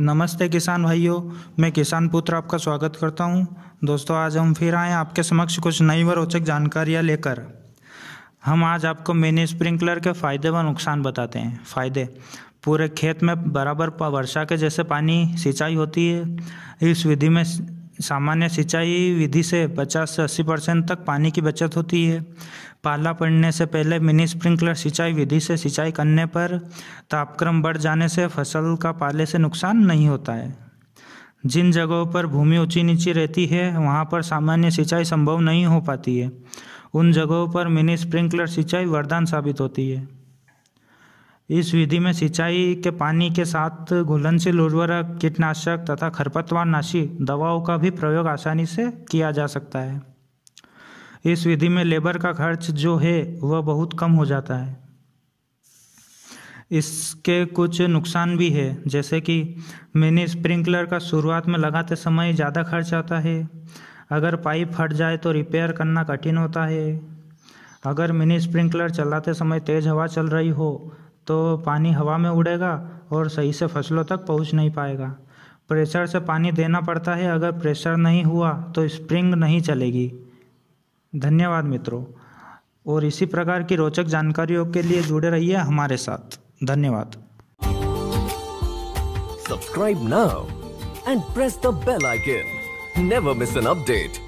नमस्ते किसान भाइयों मैं किसान पुत्र आपका स्वागत करता हूं दोस्तों आज हम फिर आए आपके समक्ष कुछ नई व रोचक जानकारियां लेकर हम आज आपको मिनी स्प्रिंकलर के फ़ायदे व नुकसान बताते हैं फ़ायदे पूरे खेत में बराबर वर्षा के जैसे पानी सिंचाई होती है इस विधि में सामान्य सिंचाई विधि से 50 से 80 परसेंट तक पानी की बचत होती है पाला पड़ने से पहले मिनी स्प्रिंकलर सिंचाई विधि से सिंचाई करने पर तापक्रम बढ़ जाने से फसल का पाले से नुकसान नहीं होता है जिन जगहों पर भूमि ऊंची नीची रहती है वहाँ पर सामान्य सिंचाई संभव नहीं हो पाती है उन जगहों पर मिनी स्प्रिंकलर सिंचाई वरदान साबित होती है इस विधि में सिंचाई के पानी के साथ घुलनशील उर्वरक कीटनाशक तथा खरपतवार नाशी दवाओं का भी प्रयोग आसानी से किया जा सकता है इस विधि में लेबर का खर्च जो है वह बहुत कम हो जाता है इसके कुछ नुकसान भी है जैसे कि मिनी स्प्रिंकलर का शुरुआत में लगाते समय ज़्यादा खर्च आता है अगर पाइप फट जाए तो रिपेयर करना कठिन होता है अगर मिनी स्प्रिंकलर चलाते समय तेज़ हवा चल रही हो तो पानी हवा में उड़ेगा और सही से फसलों तक पहुंच नहीं पाएगा प्रेशर से पानी देना पड़ता है अगर प्रेशर नहीं हुआ तो स्प्रिंग नहीं चलेगी धन्यवाद मित्रों और इसी प्रकार की रोचक जानकारियों के लिए जुड़े रहिए हमारे साथ धन्यवाद subscribe now and press the bell icon never miss an update